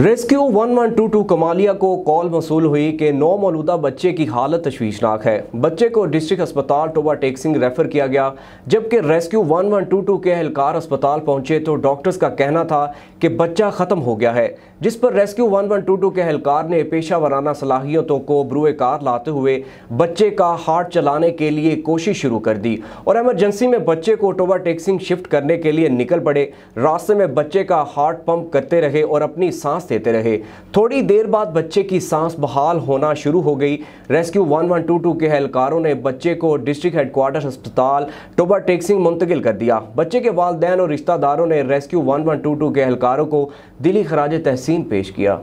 rescue 1122 Kamalia को call मसूल हुई कि नौ मौलूदा बच्चे की हालत तशवीशनाक है बच्चे को डिस्ट्रिक्ट अस्पताल टोबा टेक्सिंग रेफर किया गया जबकि रेस्क्यू 1122 के अहलकार अस्पताल पहुंचे तो डॉक्टर्स का कहना था कि बच्चा ख़त्म हो गया है जिस पर रेस्क्यू 1122 के अहलकार ने पेशा वराना सलाहियतों को ब्रुए कार लाते हुए बच्चे का हार्ट चलाने के लिए कोशिश शुरू कर दी और एमरजेंसी में बच्चे को टोबा टेक्सिंग शिफ्ट करने के लिए निकल पड़े रास्ते में बच्चे का हार्ट पम्प करते रहे और अपनी सांस देते रहे थोड़ी देर बाद बच्चे की सांस बहाल होना शुरू हो गई रेस्क्यू 1122 के एहलकारों ने बच्चे को डिस्ट्रिक्ट हेडक्वार्टर अस्पताल टोबा टेक्सिंग मुंतकिल कर दिया बच्चे के वालदेन और रिश्तेदारों ने रेस्क्यू टू के एहलकारों को दिली खराज तहसीन पेश किया